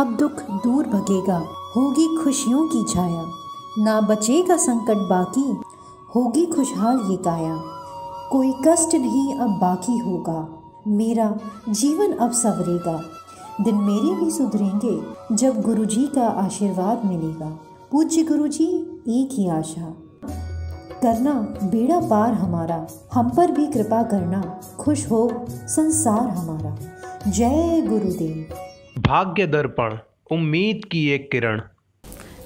अब दुख दूर भगेगा होगी खुशियों की छाया ना बचेगा संकट बाकी होगी खुशहाल ये काया कोई कष्ट नहीं अब बाकी होगा मेरा जीवन अब सवरेगा दिन मेरे भी सुधरेंगे जब गुरुजी का आशीर्वाद मिलेगा पूज्य गुरुजी एक ही आशा करना बेड़ा पार हमारा हम पर भी कृपा करना खुश हो संसार हमारा जय गुरुदेव भाग्य दर्पण उम्मीद की एक किरण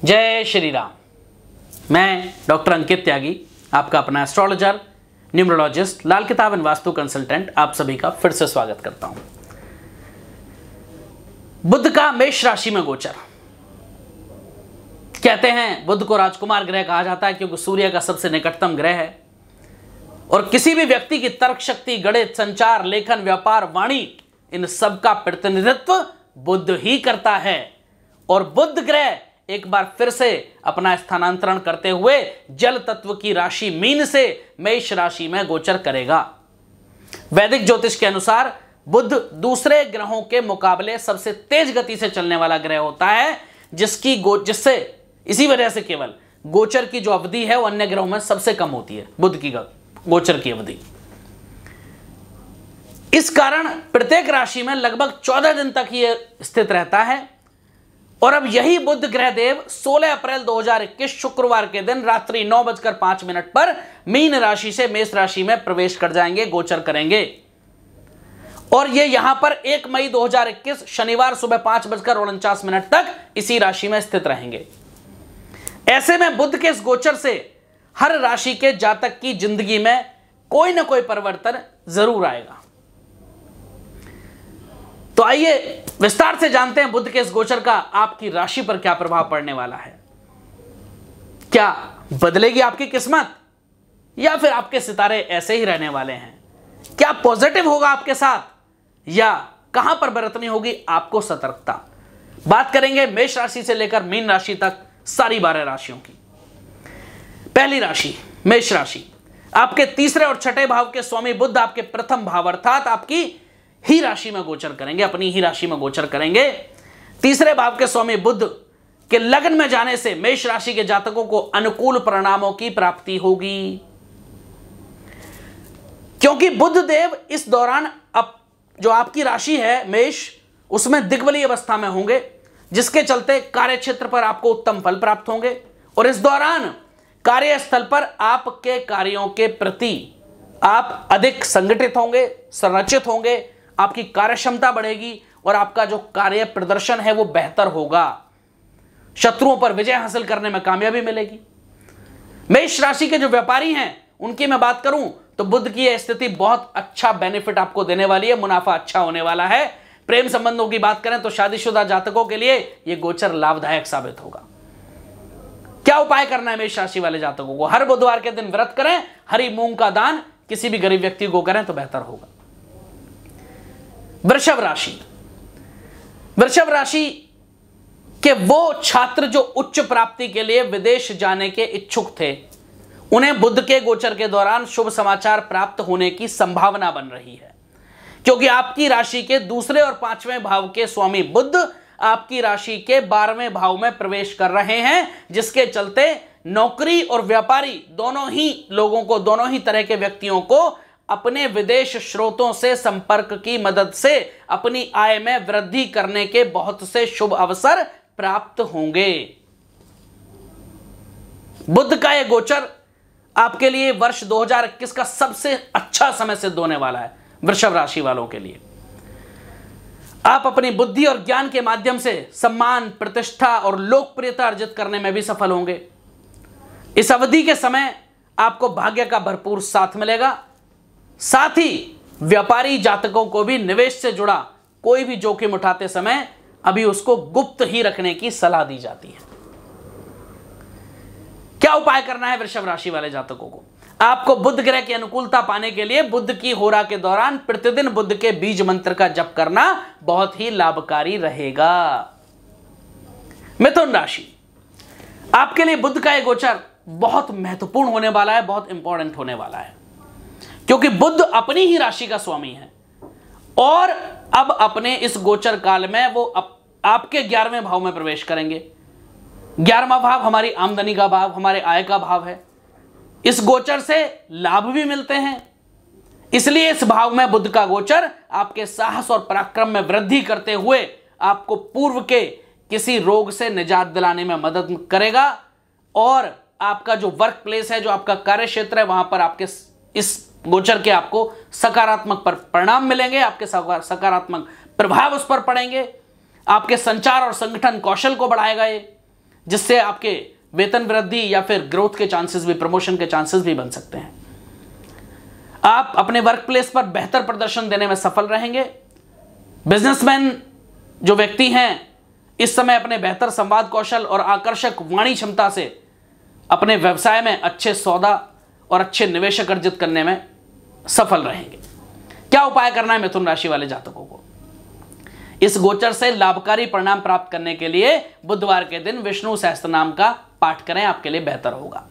जय श्री राम मैं डॉक्टर अंकित त्यागी आपका अपना एस्ट्रोलॉजर न्यूमरोलॉजिस्ट लाल किताब एंड वास्तु कंसल्टेंट आप सभी का फिर से स्वागत करता हूं बुद्ध का मेष राशि में गोचर कहते हैं बुद्ध को राजकुमार ग्रह कहा जाता है क्योंकि सूर्य का सबसे निकटतम ग्रह है और किसी भी व्यक्ति की तर्क शक्ति गणित संचार लेखन व्यापार वाणी इन सब का प्रतिनिधित्व बुद्ध ही करता है और बुद्ध ग्रह एक बार फिर से अपना स्थानांतरण करते हुए जल तत्व की राशि मीन से मेष राशि में गोचर करेगा वैदिक ज्योतिष के अनुसार बुद्ध दूसरे ग्रहों के मुकाबले सबसे तेज गति से चलने वाला ग्रह होता है जिसकी गो जिससे इसी वजह से केवल गोचर की जो अवधि है वो अन्य ग्रहों में सबसे कम होती है बुद्ध की गोचर की अवधि इस कारण प्रत्येक राशि में लगभग चौदह दिन तक यह स्थित रहता है और अब यही बुद्ध ग्रह देव 16 अप्रैल 2021 शुक्रवार के दिन रात्रि नौ बजकर पांच मिनट पर मीन राशि से मेष राशि में प्रवेश कर जाएंगे गोचर करेंगे और ये यहां पर 1 मई 2021 शनिवार सुबह पांच बजकर उनचास मिनट तक इसी राशि में स्थित रहेंगे ऐसे में बुद्ध के इस गोचर से हर राशि के जातक की जिंदगी में कोई ना कोई परिवर्तन जरूर आएगा तो आइए विस्तार से जानते हैं बुद्ध के इस गोचर का आपकी राशि पर क्या प्रभाव पड़ने वाला है क्या बदलेगी आपकी किस्मत या फिर आपके सितारे ऐसे ही रहने वाले हैं क्या पॉजिटिव होगा आपके साथ या कहां पर बरतनी होगी आपको सतर्कता बात करेंगे मेष राशि से लेकर मीन राशि तक सारी बारह राशियों की पहली राशि मेष राशि आपके तीसरे और छठे भाव के स्वामी बुद्ध आपके प्रथम भाव अर्थात आपकी ही राशि में गोचर करेंगे अपनी ही राशि में गोचर करेंगे तीसरे भाव के स्वामी बुद्ध के लग्न में जाने से मेष राशि के जातकों को अनुकूल परिणामों की प्राप्ति होगी क्योंकि बुद्ध देव इस दौरान अप, जो आपकी राशि है मेष उसमें दिग्वली अवस्था में होंगे जिसके चलते कार्य क्षेत्र पर आपको उत्तम फल प्राप्त होंगे और इस दौरान कार्यस्थल पर आपके कार्यों के प्रति आप अधिक संगठित होंगे संरचित होंगे आपकी कार्यक्षमता बढ़ेगी और आपका जो कार्य प्रदर्शन है वो बेहतर होगा शत्रुओं पर विजय हासिल करने में कामयाबी मिलेगी मेष राशि के जो व्यापारी हैं उनकी मैं बात करूं तो बुद्ध की यह स्थिति बहुत अच्छा बेनिफिट आपको देने वाली है मुनाफा अच्छा होने वाला है प्रेम संबंधों की बात करें तो शादीशुदा जातकों के लिए यह गोचर लाभदायक साबित होगा क्या उपाय करना है मेष राशि वाले जातकों को हर बुधवार के दिन व्रत करें हरी मूंग का दान किसी भी गरीब व्यक्ति को करें तो बेहतर होगा वृषभ राशि वृषभ राशि के वो छात्र जो उच्च प्राप्ति के लिए विदेश जाने के इच्छुक थे उन्हें बुद्ध के गोचर के दौरान शुभ समाचार प्राप्त होने की संभावना बन रही है क्योंकि आपकी राशि के दूसरे और पांचवें भाव के स्वामी बुद्ध आपकी राशि के बारहवें भाव में प्रवेश कर रहे हैं जिसके चलते नौकरी और व्यापारी दोनों ही लोगों को दोनों ही तरह के व्यक्तियों को अपने विदेश स्रोतों से संपर्क की मदद से अपनी आय में वृद्धि करने के बहुत से शुभ अवसर प्राप्त होंगे बुद्ध का यह गोचर आपके लिए वर्ष 2021 का सबसे अच्छा समय सिद्ध होने वाला है वृषभ राशि वालों के लिए आप अपनी बुद्धि और ज्ञान के माध्यम से सम्मान प्रतिष्ठा और लोकप्रियता अर्जित करने में भी सफल होंगे इस अवधि के समय आपको भाग्य का भरपूर साथ मिलेगा साथ ही व्यापारी जातकों को भी निवेश से जुड़ा कोई भी जोखिम उठाते समय अभी उसको गुप्त ही रखने की सलाह दी जाती है क्या उपाय करना है वृषभ राशि वाले जातकों को आपको बुद्ध ग्रह की अनुकूलता पाने के लिए बुद्ध की होरा के दौरान प्रतिदिन बुद्ध के बीज मंत्र का जप करना बहुत ही लाभकारी रहेगा मिथुन राशि आपके लिए बुद्ध का यह गोचर बहुत महत्वपूर्ण होने वाला है बहुत इंपॉर्टेंट होने वाला है क्योंकि बुद्ध अपनी ही राशि का स्वामी है और अब अपने इस गोचर काल में वो अप, आपके ग्यारहवें भाव में प्रवेश करेंगे ग्यारहवा भाव हमारी आमदनी का भाव हमारे आय का भाव है इस गोचर से लाभ भी मिलते हैं इसलिए इस भाव में बुद्ध का गोचर आपके साहस और पराक्रम में वृद्धि करते हुए आपको पूर्व के किसी रोग से निजात दिलाने में मदद करेगा और आपका जो वर्क प्लेस है जो आपका कार्य क्षेत्र है वहां पर आपके इस गोचर के आपको सकारात्मक पर परिणाम मिलेंगे आपके सकारात्मक प्रभाव उस पर पड़ेंगे आपके संचार और संगठन कौशल को बढ़ाएगा ये जिससे आपके वेतन वृद्धि या फिर ग्रोथ के चांसेस भी प्रमोशन के चांसेस भी बन सकते हैं आप अपने वर्क प्लेस पर बेहतर प्रदर्शन देने में सफल रहेंगे बिजनेसमैन जो व्यक्ति हैं इस समय अपने बेहतर संवाद कौशल और आकर्षक वाणी क्षमता से अपने व्यवसाय में अच्छे सौदा और अच्छे निवेशक अर्जित करने में सफल रहेंगे क्या उपाय करना है मिथुन राशि वाले जातकों को इस गोचर से लाभकारी परिणाम प्राप्त करने के लिए बुधवार के दिन विष्णु सहस्त्र नाम का पाठ करें आपके लिए बेहतर होगा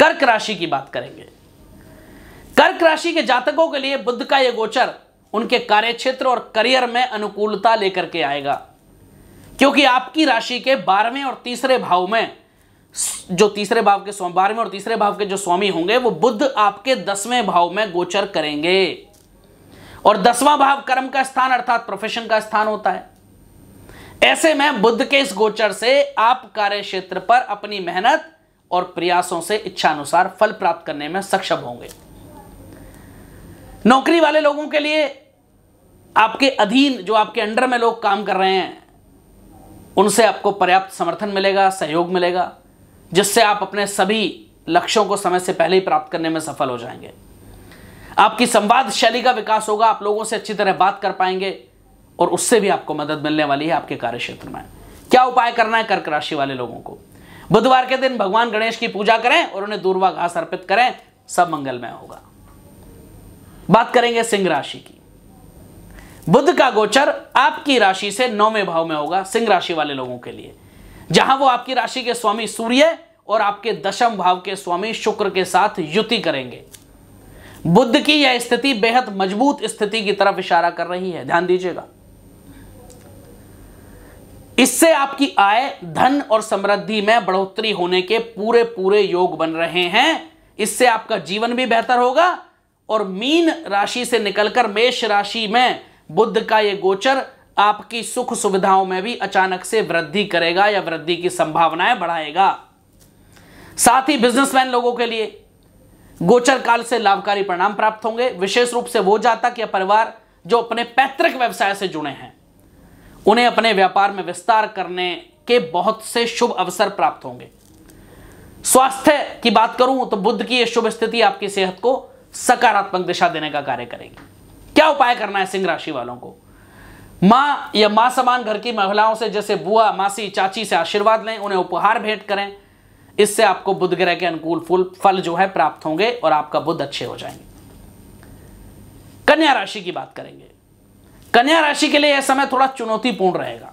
कर्क राशि की बात करेंगे कर्क राशि के जातकों के लिए बुद्ध का यह गोचर उनके कार्य क्षेत्र और करियर में अनुकूलता लेकर के आएगा क्योंकि आपकी राशि के बारहवें और तीसरे भाव में जो तीसरे भाव के स्वामी बारहवें और तीसरे भाव के जो स्वामी होंगे वो बुद्ध आपके दसवें भाव में गोचर करेंगे और दसवां भाव कर्म का स्थान अर्थात प्रोफेशन का स्थान होता है ऐसे में बुद्ध के इस गोचर से आप कार्य क्षेत्र पर अपनी मेहनत और प्रयासों से इच्छा अनुसार फल प्राप्त करने में सक्षम होंगे नौकरी वाले लोगों के लिए आपके अधीन जो आपके अंडर में लोग काम कर रहे हैं उनसे आपको पर्याप्त समर्थन मिलेगा सहयोग मिलेगा जिससे आप अपने सभी लक्ष्यों को समय से पहले ही प्राप्त करने में सफल हो जाएंगे आपकी संवाद शैली का विकास होगा आप लोगों से अच्छी तरह बात कर पाएंगे और उससे भी आपको मदद मिलने वाली है आपके कार्य क्षेत्र में क्या उपाय करना है कर्क राशि वाले लोगों को बुधवार के दिन भगवान गणेश की पूजा करें और उन्हें दूरवा घास अर्पित करें सब मंगलमय होगा बात करेंगे सिंह राशि की बुद्ध का गोचर आपकी राशि से नौवें भाव में होगा सिंह राशि वाले लोगों के लिए जहां वो आपकी राशि के स्वामी सूर्य और आपके दशम भाव के स्वामी शुक्र के साथ युति करेंगे बुद्ध की यह स्थिति बेहद मजबूत स्थिति की तरफ इशारा कर रही है ध्यान दीजिएगा इससे आपकी आय धन और समृद्धि में बढ़ोतरी होने के पूरे पूरे योग बन रहे हैं इससे आपका जीवन भी बेहतर होगा और मीन राशि से निकलकर मेष राशि में बुद्ध का यह गोचर आपकी सुख सुविधाओं में भी अचानक से वृद्धि करेगा या वृद्धि की संभावनाएं बढ़ाएगा साथ ही बिजनेसमैन लोगों के लिए गोचर काल से लाभकारी परिणाम प्राप्त होंगे विशेष रूप से वो जातक या परिवार जो अपने पैतृक व्यवसाय से जुड़े हैं उन्हें अपने व्यापार में विस्तार करने के बहुत से शुभ अवसर प्राप्त होंगे स्वास्थ्य की बात करूं तो बुद्ध की यह शुभ स्थिति आपकी सेहत को सकारात्मक दिशा देने का कार्य करेगी क्या उपाय करना है सिंह राशि वालों को माँ या माँ समान घर की महिलाओं से जैसे बुआ मासी चाची से आशीर्वाद लें उन्हें उपहार भेंट करें इससे आपको बुध ग्रह के अनुकूल फूल फल जो है प्राप्त होंगे और आपका बुध अच्छे हो जाएंगे कन्या राशि की बात करेंगे कन्या राशि के लिए यह समय थोड़ा चुनौतीपूर्ण रहेगा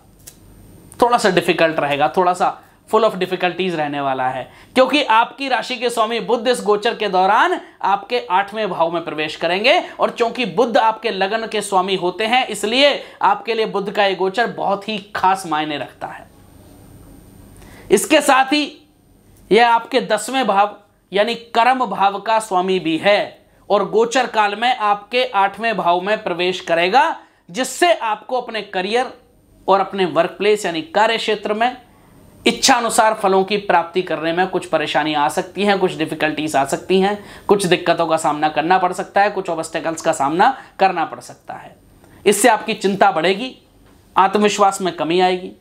थोड़ा सा डिफिकल्ट रहेगा थोड़ा सा फुल ऑफ डिफिकल्टीज रहने वाला है क्योंकि आपकी राशि के स्वामी बुद्ध इस गोचर के दौरान आपके आठवें भाव में प्रवेश करेंगे और चूंकि बुद्ध आपके लगन के स्वामी होते हैं इसलिए आपके लिए बुद्ध का यह गोचर बहुत ही खास मायने रखता है इसके साथ ही यह आपके दसवें भाव यानी कर्म भाव का स्वामी भी है और गोचर काल में आपके आठवें भाव में प्रवेश करेगा जिससे आपको अपने करियर और अपने वर्क प्लेस यानी कार्य क्षेत्र में इच्छा अनुसार फलों की प्राप्ति करने में कुछ परेशानी आ सकती है कुछ डिफिकल्टीज आ सकती हैं कुछ दिक्कतों का सामना करना पड़ सकता है कुछ ऑब्स्टेकल्स का सामना करना पड़ सकता है इससे आपकी चिंता बढ़ेगी आत्मविश्वास में कमी आएगी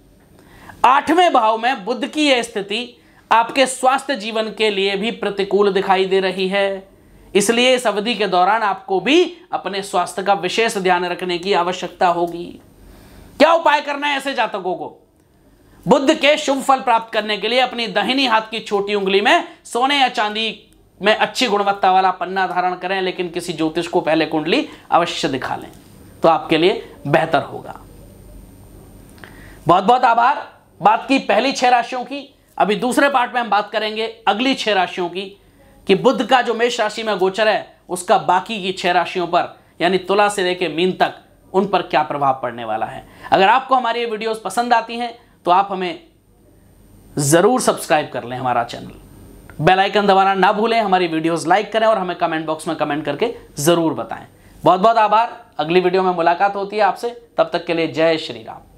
आठवें भाव में बुद्ध की यह स्थिति आपके स्वास्थ्य जीवन के लिए भी प्रतिकूल दिखाई दे रही है इसलिए इस अवधि के दौरान आपको भी अपने स्वास्थ्य का विशेष ध्यान रखने की आवश्यकता होगी क्या उपाय करना है ऐसे जातकों को बुद्ध के शुभ फल प्राप्त करने के लिए अपनी दहिनी हाथ की छोटी उंगली में सोने या चांदी में अच्छी गुणवत्ता वाला पन्ना धारण करें लेकिन किसी ज्योतिष को पहले कुंडली अवश्य दिखा लें तो आपके लिए बेहतर होगा बहुत बहुत आभार बात की पहली छह राशियों की अभी दूसरे पार्ट में हम बात करेंगे अगली छह राशियों की कि बुद्ध का जो मेष राशि में गोचर है उसका बाकी की छह राशियों पर यानी तुला से लेकर मीन तक उन पर क्या प्रभाव पड़ने वाला है अगर आपको हमारी ये वीडियोस पसंद आती हैं तो आप हमें ज़रूर सब्सक्राइब कर लें हमारा चैनल बेल आइकन दबाना ना भूलें हमारी वीडियोस लाइक करें और हमें कमेंट बॉक्स में कमेंट करके ज़रूर बताएं बहुत बहुत आभार अगली वीडियो में मुलाकात होती है आपसे तब तक के लिए जय श्री राम